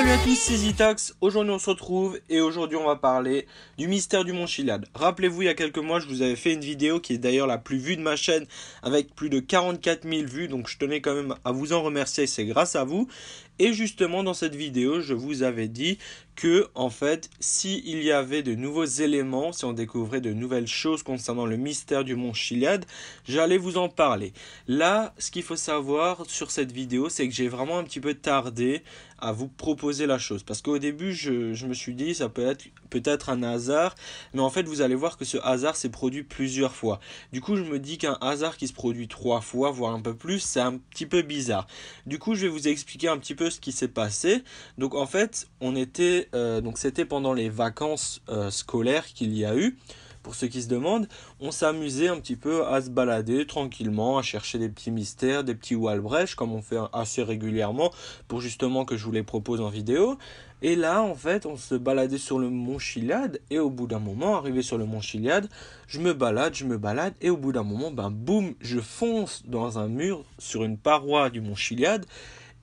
Salut à tous, c'est Zitax, Aujourd'hui, on se retrouve et aujourd'hui, on va parler du mystère du Mont Chiliad. Rappelez-vous, il y a quelques mois, je vous avais fait une vidéo qui est d'ailleurs la plus vue de ma chaîne avec plus de 44 000 vues. Donc, je tenais quand même à vous en remercier. C'est grâce à vous. Et justement, dans cette vidéo, je vous avais dit que, en fait, s'il y avait de nouveaux éléments, si on découvrait de nouvelles choses concernant le mystère du Mont Chiliad, j'allais vous en parler. Là, ce qu'il faut savoir sur cette vidéo, c'est que j'ai vraiment un petit peu tardé à vous proposer la chose. Parce qu'au début, je, me suis dit, ça peut être peut-être un hasard, mais en fait, vous allez voir que ce hasard s'est produit plusieurs fois. Du coup, je me dis qu'un hasard qui se produit trois fois, voire un peu plus, c'est un petit peu bizarre. Du coup, je vais vous expliquer un petit peu ce qui s'est passé. Donc, en fait, on était, euh, donc c'était pendant les vacances euh, scolaires qu'il y a eu pour ceux qui se demandent, on s'amusait un petit peu à se balader tranquillement, à chercher des petits mystères, des petits Walbrecht, comme on fait assez régulièrement, pour justement que je vous les propose en vidéo. Et là, en fait, on se baladait sur le mont Chiliade, et au bout d'un moment, arrivé sur le mont Chiliade, je me balade, je me balade, et au bout d'un moment, ben boum, je fonce dans un mur, sur une paroi du mont Chiliade,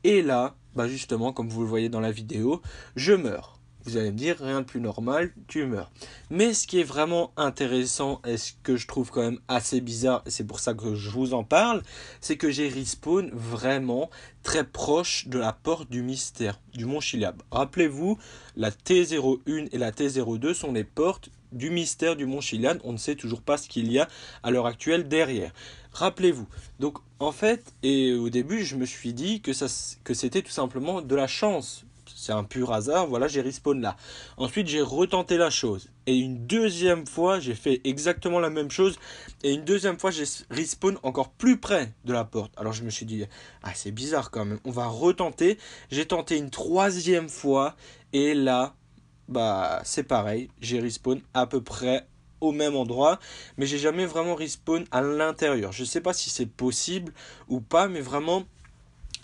et là, ben justement, comme vous le voyez dans la vidéo, je meurs. Vous allez me dire, rien de plus normal, tu meurs. Mais ce qui est vraiment intéressant et ce que je trouve quand même assez bizarre, c'est pour ça que je vous en parle, c'est que j'ai respawn vraiment très proche de la porte du mystère, du mont Chiliab. Rappelez-vous, la T01 et la T02 sont les portes du mystère du mont Chilian. On ne sait toujours pas ce qu'il y a à l'heure actuelle derrière. Rappelez-vous. Donc en fait, et au début, je me suis dit que, ça, que c'était tout simplement de la chance c'est un pur hasard, voilà, j'ai respawn là. Ensuite, j'ai retenté la chose. Et une deuxième fois, j'ai fait exactement la même chose. Et une deuxième fois, j'ai respawn encore plus près de la porte. Alors je me suis dit, ah c'est bizarre quand même, on va retenter. J'ai tenté une troisième fois. Et là, bah c'est pareil, j'ai respawn à peu près au même endroit, mais j'ai jamais vraiment respawn à l'intérieur. Je sais pas si c'est possible ou pas, mais vraiment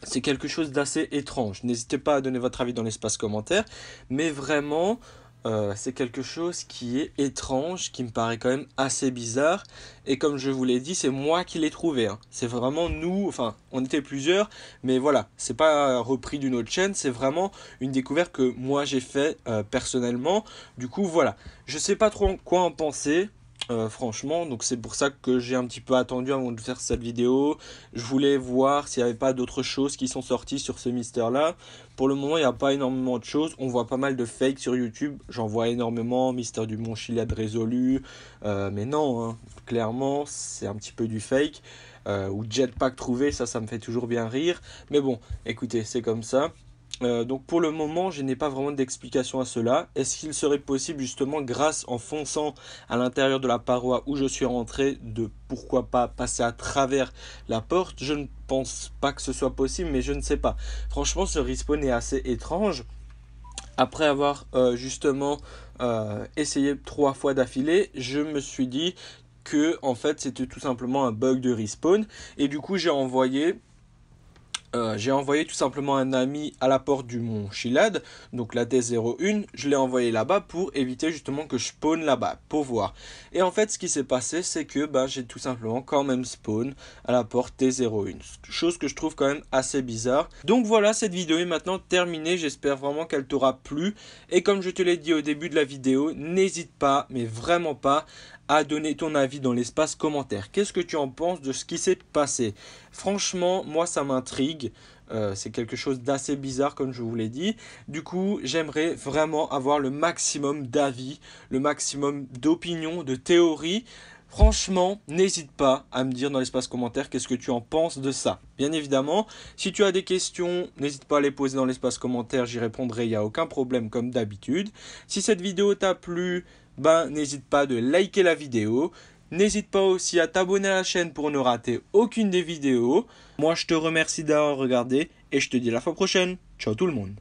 c'est quelque chose d'assez étrange. N'hésitez pas à donner votre avis dans l'espace commentaire, mais vraiment, euh, c'est quelque chose qui est étrange, qui me paraît quand même assez bizarre. Et comme je vous l'ai dit, c'est moi qui l'ai trouvé. Hein. C'est vraiment nous, enfin, on était plusieurs, mais voilà, c'est pas repris d'une autre chaîne, c'est vraiment une découverte que moi j'ai fait euh, personnellement. Du coup, voilà, je sais pas trop quoi en penser. Euh, franchement, donc c'est pour ça que j'ai un petit peu attendu avant de faire cette vidéo. Je voulais voir s'il n'y avait pas d'autres choses qui sont sorties sur ce mystère là. Pour le moment, il n'y a pas énormément de choses. On voit pas mal de fakes sur YouTube. J'en vois énormément. Mystère du Mont Chiliade résolu. Euh, mais non, hein. clairement, c'est un petit peu du fake. Euh, ou jetpack trouvé, ça, ça me fait toujours bien rire. Mais bon, écoutez, c'est comme ça. Euh, donc pour le moment, je n'ai pas vraiment d'explication à cela. Est-ce qu'il serait possible justement, grâce en fonçant à l'intérieur de la paroi où je suis rentré, de pourquoi pas passer à travers la porte Je ne pense pas que ce soit possible, mais je ne sais pas. Franchement, ce respawn est assez étrange. Après avoir euh, justement euh, essayé trois fois d'affilée, je me suis dit que en fait c'était tout simplement un bug de respawn et du coup j'ai envoyé euh, j'ai envoyé tout simplement un ami à la porte du mont Chilad. donc la T01, je l'ai envoyé là-bas pour éviter justement que je spawn là-bas, pour voir. Et en fait, ce qui s'est passé, c'est que bah, j'ai tout simplement quand même spawn à la porte T01, chose que je trouve quand même assez bizarre. Donc voilà, cette vidéo est maintenant terminée, j'espère vraiment qu'elle t'aura plu. Et comme je te l'ai dit au début de la vidéo, n'hésite pas, mais vraiment pas, à donner ton avis dans l'espace commentaire. Qu'est-ce que tu en penses de ce qui s'est passé Franchement, moi, ça m'intrigue. Euh, c'est quelque chose d'assez bizarre comme je vous l'ai dit. Du coup, j'aimerais vraiment avoir le maximum d'avis, le maximum d'opinions, de théories Franchement, n'hésite pas à me dire dans l'espace commentaire qu'est-ce que tu en penses de ça. Bien évidemment, si tu as des questions, n'hésite pas à les poser dans l'espace commentaire, j'y répondrai, il n'y a aucun problème comme d'habitude. Si cette vidéo t'a plu, ben n'hésite pas de liker la vidéo. N'hésite pas aussi à t'abonner à la chaîne pour ne rater aucune des vidéos. Moi je te remercie d'avoir regardé et je te dis à la fois prochaine. Ciao tout le monde